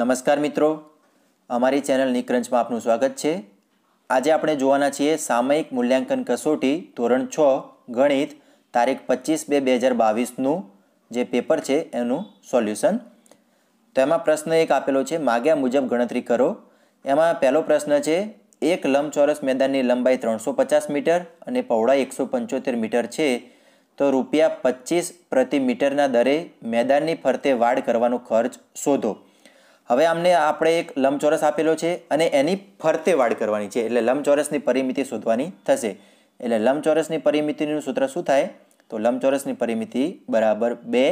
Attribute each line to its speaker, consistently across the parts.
Speaker 1: નમસ્કાર મિત્રો અમારી ચેનલ નિક્રંચમાં આપનું સ્વાગત છે આજે આપણે જોવાના છીએ સામયિક મૂલ્યાંકન કસોટી ધોરણ છ ગણિત તારીખ પચીસ બે બે હજાર બાવીસનું જે પેપર છે એનું સોલ્યુશન તો એમાં પ્રશ્ન એક આપેલો છે માગ્યા મુજબ ગણતરી કરો એમાં પહેલો પ્રશ્ન છે એક લંબચોરસ મેદાનની લંબાઈ ત્રણસો પચાસ મીટર અને પહોળાઈ એકસો પંચોતેર મીટર છે તો રૂપિયા પચીસ પ્રતિ મીટરના દરે મેદાનની ફરતે વાડ કરવાનો ખર્ચ શોધો હવે આમને આપણે એક લંબચોરસ આપેલો છે અને એની ફરતે વાડ કરવાની છે એટલે લંબચોરસની પરિમિતિ શોધવાની થશે એટલે લંબચોરસની પરિમિતિનું સૂત્ર શું થાય તો લંબચોરસની પરિમિતિ બરાબર બે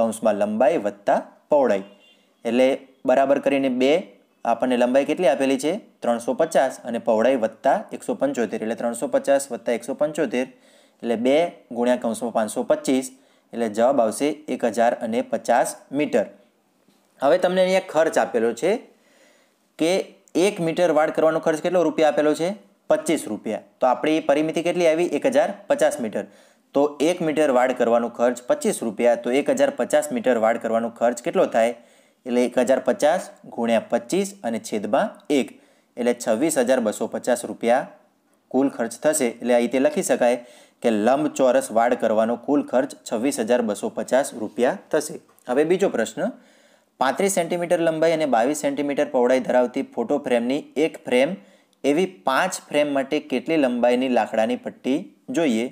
Speaker 1: કૌંસમાં લંબાઈ વત્તા પહોળાઈ એટલે બરાબર કરીને બે આપણને લંબાઈ કેટલી આપેલી છે ત્રણસો પચાસ અને પહોળાઈ વત્તા એકસો પંચોતેર એટલે ત્રણસો પચાસ વત્તા એકસો પંચોતેર એટલે બે ગુણ્યા કૌંસમાં પાંચસો પચીસ એટલે જવાબ આવશે એક હજાર અને પચાસ મીટર હવે તમને અહીંયા ખર્ચ આપેલો છે કે એક મીટર વાડ કરવાનો ખર્ચ કેટલો રૂપિયા આપેલો છે પચીસ રૂપિયા તો આપણી પરિમિતિ કેટલી આવી એક હજાર પચાસ મીટર તો એક મીટર વાડ કરવાનો ખર્ચ પચીસ રૂપિયા તો એક હજાર પચાસ મીટર વાડ કરવાનો ખર્ચ કેટલો થાય એટલે એક હજાર પચાસ ગુણ્યા પચીસ અને છેદમાં એક એટલે છવ્વીસ હજાર બસો પચાસ રૂપિયા કુલ ખર્ચ થશે એટલે આ રીતે લખી શકાય કે લંબ ચોરસ વાડ કરવાનો કુલ ખર્ચ છવ્વીસ હજાર બસો પચાસ રૂપિયા થશે હવે બીજો પ્રશ્ન પાંત્રીસ સેન્ટીમીટર લંબાઈ અને બાવીસ સેન્ટીમીટર પહોળાઈ ધરાવતી ફોટો ફ્રેમની એક ફ્રેમ એવી પાંચ ફ્રેમ માટે કેટલી લંબાઈની લાકડાની પટ્ટી જોઈએ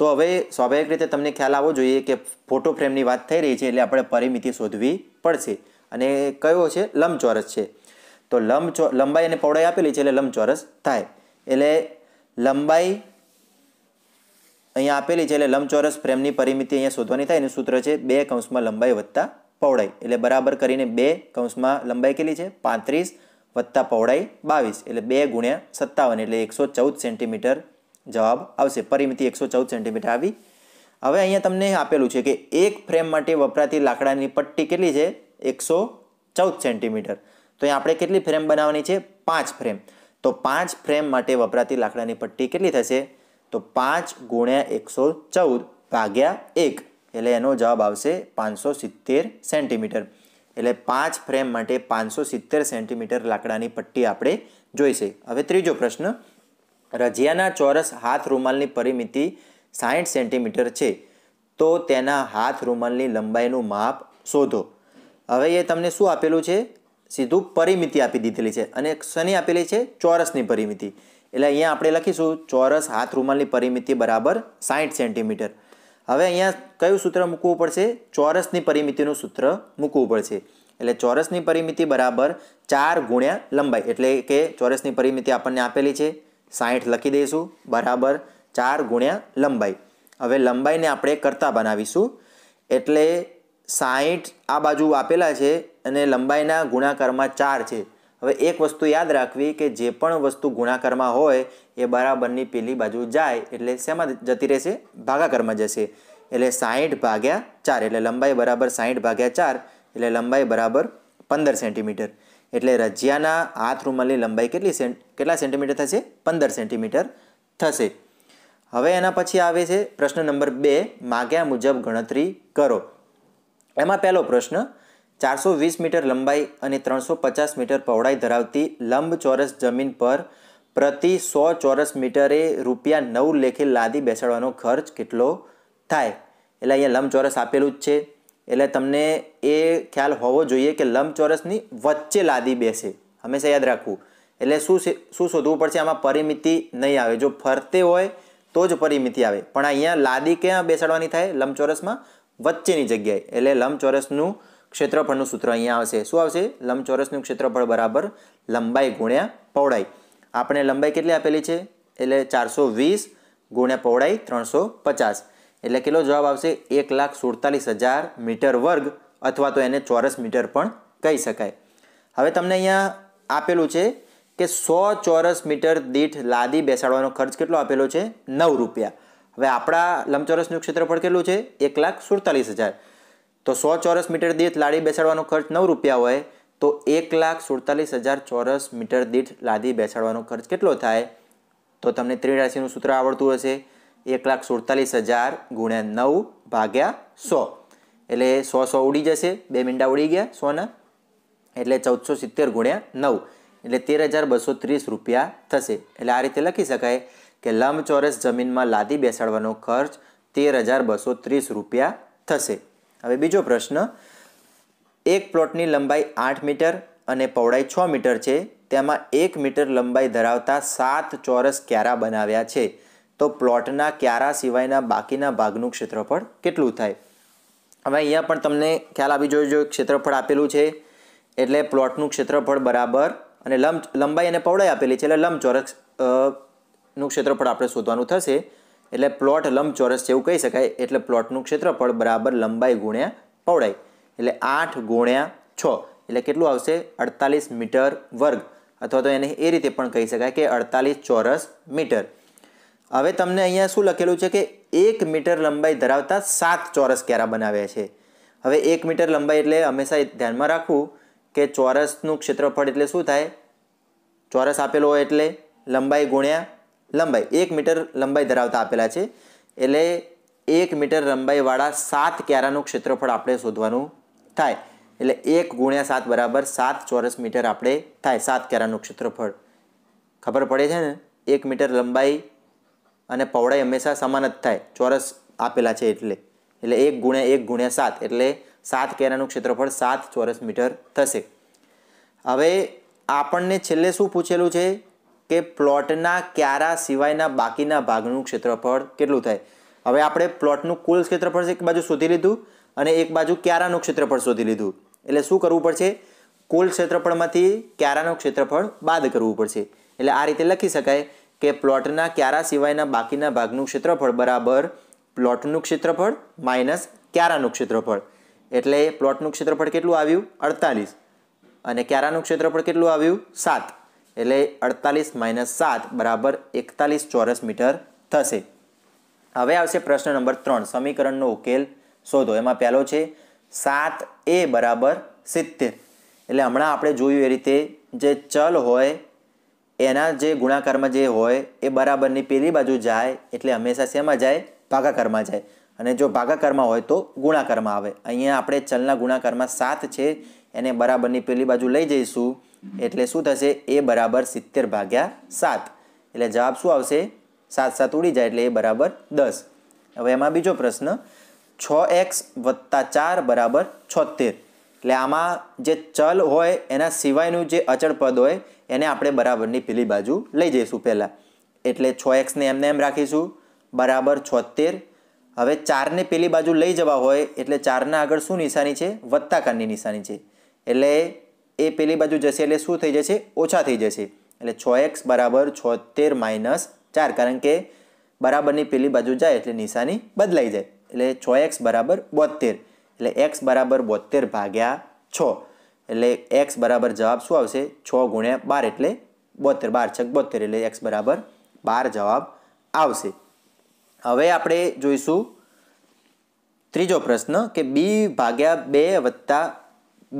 Speaker 1: તો હવે સ્વાભાવિક રીતે તમને ખ્યાલ આવવો જોઈએ કે ફોટો ફ્રેમની વાત થઈ રહી છે એટલે આપણે પરિમિતિ શોધવી પડશે અને કયો છે લંબચોરસ છે તો લંબચો લંબાઈ અને પહોળાઈ આપેલી છે એટલે લંબચોરસ થાય એટલે લંબાઈ અહીંયા આપેલી છે એટલે લંબચોરસ ફ્રેમની પરિમિતિ અહીંયા શોધવાની થાય એનું સૂત્ર છે બે કૌંસમાં લંબાઈ વત્તા પહોળાઈ એટલે બરાબર કરીને બે કૌંસમાં લંબાઈ કેટલી છે પાંત્રીસ વત્તા પહોળાઈ બાવીસ એટલે બે ગુણ્યા સત્તાવન એટલે એકસો ચૌદ સેન્ટીમીટર જવાબ આવશે પરિમિતિ એકસો ચૌદ સેન્ટીમીટર આવી હવે અહીંયા તમને આપેલું છે કે એક ફ્રેમ માટે વપરાતી લાકડાની પટ્ટી કેટલી છે એકસો ચૌદ સેન્ટીમીટર તો અહીં આપણે કેટલી ફ્રેમ બનાવવાની છે પાંચ ફ્રેમ તો પાંચ ફ્રેમ માટે વપરાતી લાકડાની પટ્ટી કેટલી થશે તો પાંચ ગુણ્યા એકસો ચૌદ ભાગ્યા એક એટલે એનો જવાબ આવશે પાંચસો સિત્તેર સેન્ટીમીટર એટલે પાંચ ફ્રેમ માટે પાંચસો સિત્તેર સેન્ટીમીટર લાકડાની પટ્ટી આપણે જોઈશે હવે ત્રીજો પ્રશ્ન રજિયાના ચોરસ હાથ રૂમાલની પરિમિતિ સાહીઠ સેન્ટીમીટર છે તો તેના હાથ રૂમાલની લંબાઈનું માપ શોધો હવે એ તમને શું આપેલું છે સીધું પરિમિતિ આપી દીધેલી છે અને શની આપેલી છે ચોરસની પરિમિતિ એટલે અહીંયા આપણે લખીશું ચોરસ હાથ રૂમાલની પરિમિતિ બરાબર સાહીઠ સેન્ટીમીટર હવે અહીંયા કયું સૂત્ર મૂકવું પડશે ચોરસની પરિમિતિનું સૂત્ર મૂકવું પડશે એટલે ચોરસની પરિમિતિ બરાબર ચાર ગુણ્યા લંબાઈ એટલે કે ચોરસની પરિમિતિ આપણને આપેલી છે સાહીઠ લખી દઈશું બરાબર ચાર ગુણ્યા લંબાઈ હવે લંબાઈને આપણે કરતા બનાવીશું એટલે સાઠ આ બાજુ આપેલા છે અને લંબાઈના ગુણાકારમાં ચાર છે હવે એક વસ્તુ યાદ રાખવી કે જે પણ વસ્તુ ગુણાકારમાં હોય એ બરાબરની પેલી બાજુ જાય એટલે શેમાં જતી રહેશે ભાગાકારમાં જશે એટલે સાહીઠ ભાગ્યા ચાર એટલે લંબાઈ બરાબર સાહીઠ ભાગ્યા ચાર એટલે લંબાઈ બરાબર પંદર સેન્ટીમીટર એટલે રજિયાના હાથ રૂમાલની લંબાઈ કેટલી સેન્ટ કેટલા સેન્ટીમીટર થશે પંદર સેન્ટીમીટર થશે હવે એના પછી આવે છે પ્રશ્ન નંબર બે માગ્યા મુજબ ગણતરી કરો એમાં પહેલો પ્રશ્ન ચારસો વીસ મીટર લંબાઈ અને ત્રણસો પચાસ મીટર પહોળાઈ ધરાવતી લંબચોરસ જમીન પર પ્રતિ સો ચોરસ મીટરે રૂપિયા નવ લેખે લાદી બેસાડવાનો ખર્ચ કેટલો થાય એટલે અહીંયા લંબચોરસ આપેલું જ છે એટલે તમને એ ખ્યાલ હોવો જોઈએ કે લંબચોરસની વચ્ચે લાદી બેસે હંમેશા યાદ રાખવું એટલે શું શું શોધવું પડશે આમાં પરિમિતિ નહીં આવે જો ફરતે હોય તો જ પરિમિતિ આવે પણ અહીંયા લાદી ક્યાં બેસાડવાની થાય લંબચોરસમાં વચ્ચેની જગ્યાએ એટલે લંબચોરસનું ક્ષેત્રફળનું સૂત્ર અહીંયા આવશે શું આવશે લંબચોરસનું ક્ષેત્રફળ બરાબર લંબાઈ ગુણ્યા પહોળાઈ આપણે લંબાઈ કેટલી આપેલી છે એટલે ચારસો વીસ ગુણ્યા પહોળાઈ ત્રણસો પચાસ એટલે કેટલો જવાબ આવશે એક લાખ સુડતાલીસ હજાર મીટર વર્ગ અથવા તો એને ચોરસ મીટર પણ કહી શકાય હવે તમને અહીંયા આપેલું છે કે સો ચોરસ મીટર દીઠ લાદી બેસાડવાનો ખર્ચ કેટલો આપેલો છે નવ રૂપિયા હવે આપણા લંબચોરસનું ક્ષેત્રફળ કેટલું છે એક લાખ સુડતાલીસ હજાર તો સો ચોરસ મીટર દીઠ લાડી બેસાડવાનો ખર્ચ નવ રૂપિયા હોય તો એક લાખ સુડતાલીસ હજાર ચોરસ મીટર દીઠ લાદી બેસાડવાનો ખર્ચ કેટલો થાય તો તમને ત્રિરાશિનું સૂત્ર આવડતું હશે એક લાખ સુડતાલીસ હજાર ગુણ્યા નવ ભાગ્યા સો એટલે સો સો ઉડી જશે બે મીંડા ઉડી ગયા સોના એટલે ચૌદસો સિત્તેર ગુણ્યા નવ એટલે તેર હજાર બસો ત્રીસ રૂપિયા થશે એટલે આ રીતે લખી શકાય કે લંબચોરસ જમીનમાં લાદી બેસાડવાનો ખર્ચ તેર હજાર બસો ત્રીસ રૂપિયા થશે હવે બીજો પ્રશ્ન એક પ્લોટની લંબાઈ આઠ મીટર અને પહોળાઈ છ મીટર છે તેમાં એક મીટર લંબાઈ ધરાવતા સાત ચોરસ ક્યારા બનાવ્યા છે તો પ્લોટના ક્યારા સિવાયના બાકીના ભાગનું ક્ષેત્રફળ કેટલું થાય હવે અહીંયા પણ તમને ખ્યાલ આવી જોઈ જો ક્ષેત્રફળ આપેલું છે એટલે પ્લોટનું ક્ષેત્રફળ બરાબર અને લંબ લંબાઈ અને પહોળાઈ આપેલી છે એટલે લંબચોરસ નું ક્ષેત્રફળ આપણે શોધવાનું થશે એટલે પ્લોટ લંબચોરસ છે એવું કહી શકાય એટલે પ્લોટનું ક્ષેત્રફળ બરાબર લંબાઈ ગુણ્યા પહોળાઈ એટલે આઠ ગુણ્યા છ એટલે કેટલું આવશે અડતાલીસ મીટર વર્ગ અથવા તો એને એ રીતે પણ કહી શકાય કે અડતાલીસ ચોરસ મીટર હવે તમને અહીંયા શું લખેલું છે કે એક મીટર લંબાઈ ધરાવતા સાત ચોરસ ક્યારા બનાવ્યા છે હવે એક મીટર લંબાઈ એટલે હંમેશા ધ્યાનમાં રાખવું કે ચોરસનું ક્ષેત્રફળ એટલે શું થાય ચોરસ આપેલો હોય એટલે લંબાઈ ગુણ્યા લંબાઈ એક મીટર લંબાઈ ધરાવતા આપેલા છે એટલે એક મીટર લંબાઈવાળા સાત ક્યારાનું ક્ષેત્રફળ આપણે શોધવાનું થાય એટલે એક ગુણ્યા સાત બરાબર સાત ચોરસ મીટર આપણે થાય સાત ક્યારાનું ક્ષેત્રફળ ખબર પડે છે ને એક મીટર લંબાઈ અને પહોળાઈ હંમેશા સમાન જ થાય ચોરસ આપેલા છે એટલે એટલે એક ગુણ્યા એક ગુણ્યા સાત એટલે સાત કેરાનું ક્ષેત્રફળ સાત ચોરસ મીટર થશે હવે આપણને છેલ્લે શું પૂછેલું છે કે પ્લોટના ક્યારા સિવાયના બાકીના ભાગનું ક્ષેત્રફળ કેટલું થાય હવે આપણે પ્લોટનું કુલ ક્ષેત્રફળ એક બાજુ શોધી લીધું અને એક બાજુ ક્યારાનું ક્ષેત્રફળ શોધી લીધું એટલે શું કરવું પડશે કુલ ક્ષેત્રફળમાંથી ક્યારાનું ક્ષેત્રફળ બાદ કરવું પડશે એટલે આ રીતે લખી શકાય કે પ્લોટના ક્યારા સિવાયના બાકીના ભાગનું ક્ષેત્રફળ બરાબર પ્લોટનું ક્ષેત્રફળ માઇનસ ક્યારાનું ક્ષેત્રફળ એટલે પ્લોટનું ક્ષેત્રફળ કેટલું આવ્યું અડતાલીસ અને ક્યારાનું ક્ષેત્રફળ કેટલું આવ્યું સાત એટલે અડતાલીસ માઇનસ સાત બરાબર એકતાલીસ ચોરસ મીટર થશે હવે આવશે પ્રશ્ન નંબર ત્રણ સમીકરણનો ઉકેલ શોધો એમાં પહેલો છે સાત એ બરાબર સિત્તેર એટલે હમણાં આપણે જોયું એ રીતે જે ચલ હોય એના જે ગુણાકારમાં જે હોય એ બરાબરની પેલી બાજુ જાય એટલે હંમેશા શેમાં જાય ભાગાકારમાં જાય અને જો ભાગાકારમાં હોય તો ગુણાકારમાં આવે અહીંયા આપણે ચલના ગુણાકારમાં સાત છે એને બરાબરની પેલી બાજુ લઈ જઈશું એટલે શું થશે એ બરાબર સિત્તેર ભાગ્યા સાત એટલે જવાબ શું આવશે સાત સાત ઉડી જાય એટલે એ બરાબર દસ હવે એમાં બીજો પ્રશ્ન છ એક્સ વત્તા ચાર બરાબર છોતેર એટલે આમાં જે ચલ હોય એના સિવાયનું જે અચળ પદ હોય એને આપણે બરાબરની પેલી બાજુ લઈ જઈશું પહેલાં એટલે છ એક્સને એમને એમ રાખીશું બરાબર છોતેર હવે ચારને પેલી બાજુ લઈ જવા હોય એટલે ચારના આગળ શું નિશાની છે વત્તાકારની નિશાની છે એટલે એ પેલી બાજુ જશે એટલે શું થઈ જશે ઓછા થઈ જશે એટલે છ એક્સ બરાબર છોતેર માઇનસ ચાર કારણ કે બરાબરની પેલી બાજુ જાય એટલે નિશાની બદલાઈ જાય એટલે છ એક્સ બરાબર બોતેર એટલે એક્સ બરાબર બોતેર ભાગ્યા છ એટલે એક્સ બરાબર જવાબ શું આવશે છ ગુણ્યા બાર એટલે બોતેર બાર છક બોતેર એટલે એક્સ બરાબર બાર જવાબ આવશે હવે આપણે જોઈશું ત્રીજો પ્રશ્ન કે બી ભાગ્યા બે વત્તા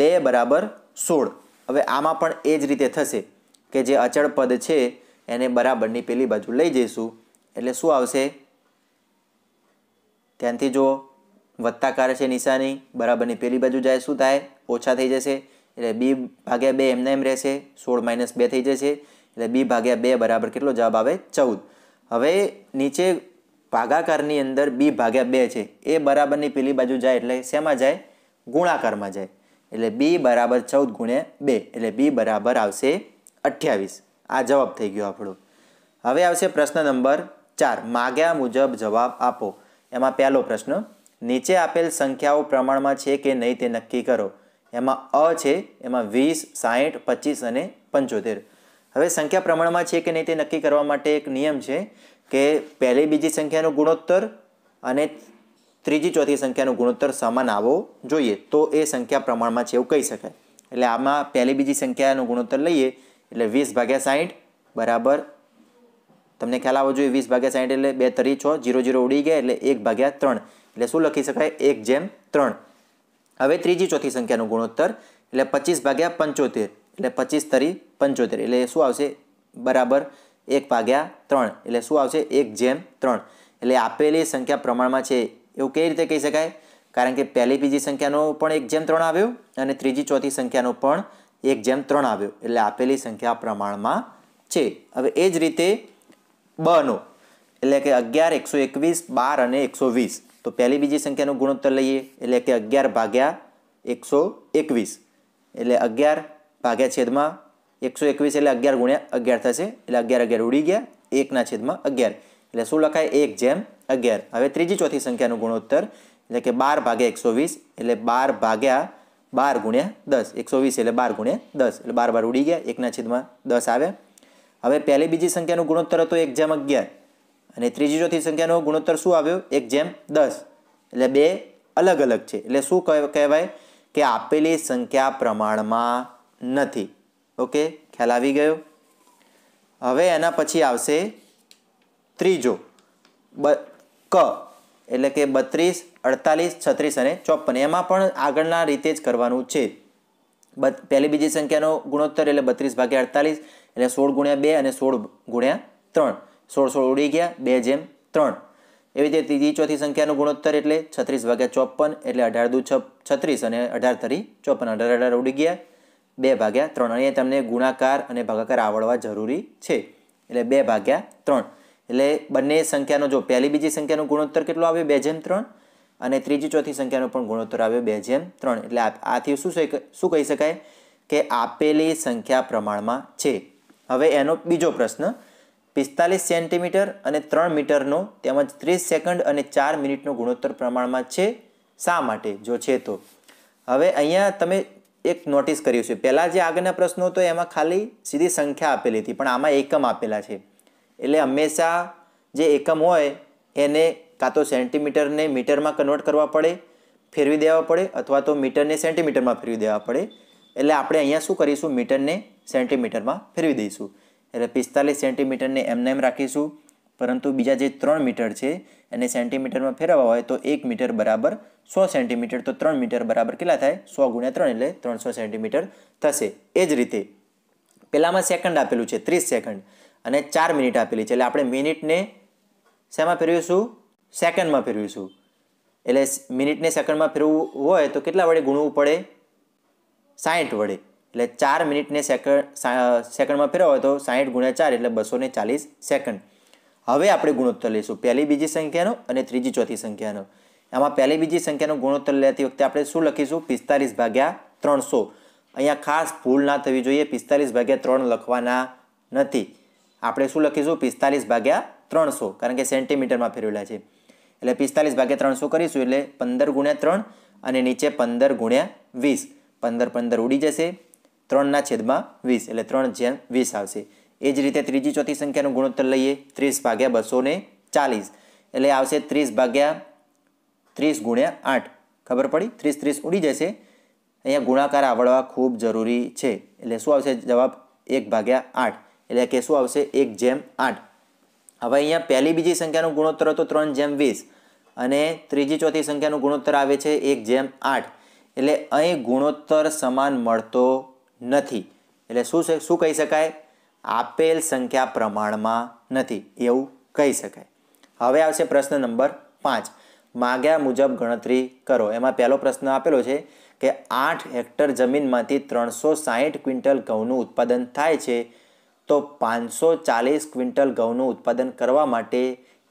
Speaker 1: બે બરાબર સોળ હવે આમાં પણ એ જ રીતે થશે કે જે અચળ પદ છે એને બરાબરની પેલી બાજુ લઈ જઈશું એટલે શું આવશે ત્યાંથી જુઓ વત્તાકાર છે નિશાની બરાબરની પેલી બાજુ જાય શું થાય ઓછા થઈ જશે એટલે બી ભાગ્યા બે એમને એમ રહેશે સોળ માઇનસ બે થઈ જશે એટલે બી ભાગ્યા બે બરાબર કેટલો જવાબ આવે ચૌદ હવે નીચે ભાગાકારની અંદર બી ભાગ્યા બે છે એ બરાબરની પેલી બાજુ જાય એટલે શેમાં જાય ગુણાકારમાં જાય એટલે બી બરાબર ચૌદ ગુણ્યા બે એટલે બી બરાબર આવશે અઠ્યાવીસ આ જવાબ થઈ ગયો આપણો હવે આવશે પ્રશ્ન નંબર ચાર માગ્યા મુજબ જવાબ આપો એમાં પહેલો પ્રશ્ન નીચે આપેલ સંખ્યાઓ પ્રમાણમાં છે કે નહીં તે નક્કી કરો એમાં અ છે એમાં વીસ સાહીઠ પચીસ અને પંચોતેર હવે સંખ્યા પ્રમાણમાં છે કે નહીં તે નક્કી કરવા માટે એક નિયમ છે કે પહેલી બીજી સંખ્યાનો ગુણોત્તર અને ત્રીજી ચોથી સંખ્યાનો ગુણોત્તર સમાન આવવો જોઈએ તો એ સંખ્યા પ્રમાણમાં છે એવું કહી શકાય એટલે આમાં પહેલી બીજી સંખ્યાનો ગુણોત્તર લઈએ એટલે વીસ ભાગ્યા સાહીઠ બરાબર તમને ખ્યાલ આવવો જોઈએ વીસ ભાગ્યા સાહીઠ એટલે બે તરી છ જીરો જીરો ઉડી ગયા એટલે એક ભાગ્યા ત્રણ એટલે શું લખી શકાય એક જેમ ત્રણ હવે ત્રીજી ચોથી સંખ્યાનો ગુણોત્તર એટલે પચીસ ભાગ્યા પંચોતેર એટલે પચીસ તરી પંચોતેર એટલે શું આવશે બરાબર એક ભાગ્યા ત્રણ એટલે શું આવશે એક જેમ ત્રણ એટલે આપેલી સંખ્યા પ્રમાણમાં છે એવું કઈ રીતે કહી શકાય કારણ કે પહેલી બીજી સંખ્યાનો પણ એક જેમ ત્રણ આવ્યો અને ત્રીજી ચોથી સંખ્યાનો પણ એક જેમ ત્રણ આવ્યો એટલે આપેલી સંખ્યા પ્રમાણમાં છે હવે એ જ રીતે બનો એટલે કે અગિયાર એકસો એકવીસ બાર અને એકસો વીસ તો પહેલી બીજી સંખ્યાનો ગુણોત્તર લઈએ એટલે કે અગિયાર ભાગ્યા એકસો એકવીસ એટલે અગિયાર ભાગ્યા છેદમાં એકસો એકવીસ એટલે અગિયાર ગુણ્યા અગિયાર થશે એટલે અગિયાર અગિયાર ઉડી ગયા એકના છેદમાં અગિયાર એટલે શું લખાય એક જેમ અગિયાર હવે ત્રીજી ચોથી સંખ્યાનું ગુણોત્તર એટલે કે બાર ભાગે એકસો વીસ એટલે બાર ભાગ્યા બાર ગુણ્યા દસ એકસો વીસ એટલે બાર ગુણ્યા દસ એટલે બાર બાર ઉડી ગયા એકના છેદમાં દસ આવ્યા હવે પહેલી બીજી સંખ્યાનું ગુણોત્તર હતો એક જેમ અગિયાર અને ત્રીજી ચોથી સંખ્યાનો ગુણોત્તર શું આવ્યો એક જેમ દસ એટલે બે અલગ અલગ છે એટલે શું કહેવાય કે આપેલી સંખ્યા પ્રમાણમાં નથી ઓકે ખ્યાલ આવી ગયો હવે એના પછી આવશે ત્રીજો ક એટલે કે બત્રીસ અડતાલીસ છત્રીસ અને ચોપન એમાં પણ આગળના રીતે જ કરવાનું છે પહેલી બીજી સંખ્યાનો ગુણોત્તર એટલે બત્રીસ ભાગ્યા અડતાલીસ એટલે સોળ ગુણ્યા બે અને સોળ ગુણ્યા ત્રણ સોળ સોળ ઉડી ગયા બે જેમ ત્રણ એવી રીતે ત્રીજી ચોથી સંખ્યાનો ગુણોત્તર એટલે છત્રીસ ભાગ્યા ચોપન એટલે અઢાર દુ છત્રીસ અને અઢાર તરી ચોપન અઢાર અઢાર ઉડી ગયા બે ભાગ્યા ત્રણ અહીંયા તમને ગુણાકાર અને ભાગાકાર આવડવા જરૂરી છે એટલે બે ભાગ્યા ત્રણ એટલે બંને સંખ્યાનો જો પહેલી બીજી સંખ્યાનો ગુણોત્તર કેટલો આવ્યો બે જેમ ત્રણ અને ત્રીજી ચોથી સંખ્યાનો પણ ગુણોત્તર આવ્યો બે જેમ ત્રણ એટલે આથી શું શું કહી શકાય કે આપેલી સંખ્યા પ્રમાણમાં છે હવે એનો બીજો પ્રશ્ન પિસ્તાલીસ સેન્ટીમીટર અને ત્રણ મીટરનો તેમજ ત્રીસ સેકન્ડ અને ચાર મિનિટનો ગુણોત્તર પ્રમાણમાં છે શા માટે જો છે તો હવે અહીંયા તમે એક નોટિસ કર્યું છે પહેલાં જે આગળના પ્રશ્નો હતો એમાં ખાલી સીધી સંખ્યા આપેલી હતી પણ આમાં એકમ આપેલા છે એટલે હંમેશા જે એકમ હોય એને કાં તો સેન્ટીમીટરને મીટરમાં કન્વર્ટ કરવા પડે ફેરવી દેવા પડે અથવા તો મીટરને સેન્ટીમીટરમાં ફેરવી દેવા પડે એટલે આપણે અહીંયા શું કરીશું મીટરને સેન્ટીમીટરમાં ફેરવી દઈશું એટલે પિસ્તાલીસ સેન્ટીમીટરને એમને એમ રાખીશું પરંતુ બીજા જે ત્રણ મીટર છે એને સેન્ટીમીટરમાં ફેરવવા હોય તો એક મીટર બરાબર સો સેન્ટીમીટર તો ત્રણ મીટર બરાબર કેટલા થાય સો ગુણ્યા ત્રણ એટલે ત્રણસો સેન્ટીમીટર થશે એ જ રીતે પહેલામાં સેકન્ડ આપેલું છે ત્રીસ સેકન્ડ અને ચાર મિનિટ આપેલી છે એટલે આપણે મિનિટને શેમાં ફેરવીશું સેકન્ડમાં ફેરવીશું એટલે મિનિટને સેકન્ડમાં ફેરવવું હોય તો કેટલા વડે ગુણવું પડે સાહીઠ વડે એટલે ચાર મિનિટને સેકન્ડ સેકન્ડમાં ફેરવો હોય તો સાહીઠ ગુણ્યા ચાર એટલે બસો ચાલીસ સેકન્ડ હવે આપણે ગુણોત્તર લઈશું પહેલી બીજી સંખ્યાનો અને ત્રીજી ચોથી સંખ્યાનો એમાં પહેલી બીજી સંખ્યાનો ગુણોત્તર લેતી વખતે આપણે શું લખીશું પિસ્તાલીસ ભાગ્યા ત્રણસો અહીંયા ખાસ ભૂલ ના થવી જોઈએ પિસ્તાલીસ ભાગ્યા ત્રણ લખવાના નથી આપણે શું લખીશું પિસ્તાલીસ ભાગ્યા ત્રણસો કારણ કે સેન્ટીમીટરમાં ફેરવેલા છે એટલે પિસ્તાલીસ ભાગ્યા ત્રણસો કરીશું એટલે પંદર ગુણ્યા ત્રણ અને નીચે પંદર ગુણ્યા વીસ પંદર પંદર ઉડી જશે ત્રણના છેદમાં વીસ એટલે ત્રણ જેમ વીસ આવશે એ જ રીતે ત્રીજી ચોથી સંખ્યાનું ગુણોત્તર લઈએ ત્રીસ ભાગ્યા બસો ચાલીસ એટલે આવશે ત્રીસ ભાગ્યા ત્રીસ ગુણ્યા આઠ ખબર પડી ત્રીસ ત્રીસ ઉડી જશે અહીંયા ગુણાકાર આવડવા ખૂબ જરૂરી છે એટલે શું આવશે જવાબ એક ભાગ્યા આઠ એટલે કે શું આવશે એક જેમ આઠ હવે અહીંયા પહેલી બીજી સંખ્યાનો ગુણોત્તર હતો ત્રણ જેમ વીસ અને ત્રીજી ચોથી સંખ્યાનો ગુણોત્તર આવે છે એક જેમ આઠ એટલે અહીં ગુણોત્તર સમાન મળતો નથી એટલે શું શું કહી શકાય આપેલ સંખ્યા પ્રમાણમાં નથી એવું કહી શકાય હવે આવશે પ્રશ્ન નંબર પાંચ માગ્યા મુજબ ગણતરી કરો એમાં પહેલો પ્રશ્ન આપેલો છે કે આઠ હેક્ટર જમીનમાંથી ત્રણસો સાહીઠ ક્વિન્ટલ ઘઉંનું ઉત્પાદન થાય છે તો પાંચસો ચાલીસ ક્વિન્ટલ ઘઉંનું ઉત્પાદન કરવા માટે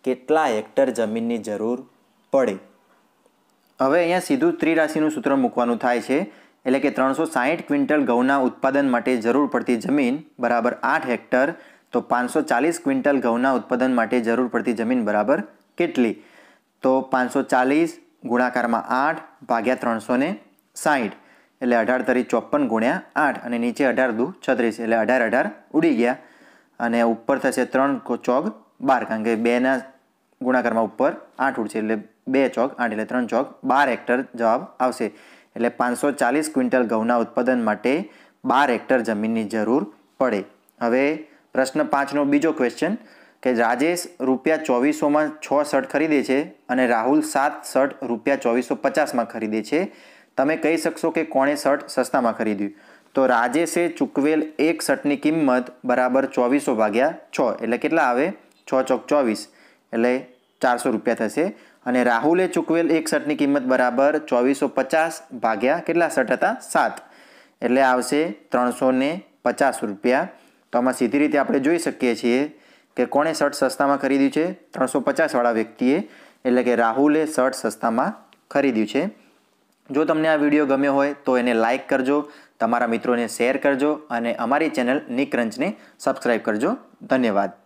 Speaker 1: કેટલા હેક્ટર જમીનની જરૂર પડે હવે અહીંયા સીધું ત્રિરાશિનું સૂત્ર મૂકવાનું થાય છે એટલે કે ત્રણસો સાહીઠ ક્વિન્ટલ ઘઉંના ઉત્પાદન માટે જરૂર પડતી જમીન બરાબર આઠ હેક્ટર તો પાંચસો ચાલીસ ક્વિન્ટલ ઘઉંના ઉત્પાદન માટે જરૂર પડતી જમીન બરાબર કેટલી તો પાંચસો ચાલીસ ગુણાકારમાં આઠ ભાગ્યા ત્રણસો સાહીઠ એટલે અઢાર તરી ચોપન ગુણ્યા આઠ અને નીચે અઢાર દુ છત્રીસ એટલે અઢાર અઢાર ઉડી ગયા અને ઉપર થશે ત્રણ ચોગ બાર કારણ કે બેના ગુણાકારમાં ઉપર આઠ ઉડશે એટલે બે ચોક આઠ એટલે ત્રણ ચોક બાર હેક્ટર જવાબ આવશે એટલે પાંચસો ચાલીસ ક્વિન્ટલ ઘઉંના ઉત્પાદન માટે બાર હેક્ટર જમીનની જરૂર પડે હવે પ્રશ્ન પાંચનો બીજો ક્વેશ્ચન કે રાજેશ રૂપિયા ચોવીસોમાં છ શર્ટ ખરીદે છે અને રાહુલ સાત શર્ટ રૂપિયા ચોવીસો પચાસમાં ખરીદે છે તમે કહી શકશો કે કોણે શર્ટ સસ્તામાં ખરીદ્યું તો રાજેશે ચૂકવેલ એક શર્ટની કિંમત બરાબર ચોવીસો ભાગ્યા છ એટલે કેટલા આવે છ ચોક ચોવીસ એટલે ચારસો રૂપિયા થશે અને રાહુલે ચૂકવેલ એક શર્ટની કિંમત બરાબર ચોવીસો પચાસ ભાગ્યા કેટલા શર્ટ હતા સાત એટલે આવશે ત્રણસો ને પચાસ રૂપિયા તો આમાં સીધી રીતે આપણે જોઈ શકીએ છીએ કે કોણે શર્ટ સસ્તામાં ખરીદ્યું છે ત્રણસો પચાસવાળા વ્યક્તિએ એટલે કે રાહુલે શર્ટ સસ્તામાં ખરીદ્યું છે જો તમને આ વિડીયો ગમ્યો હોય તો એને લાઇક કરજો તમારા મિત્રોને શેર કરજો અને અમારી ચેનલ નિક્રંચને સબસ્ક્રાઈબ કરજો ધન્યવાદ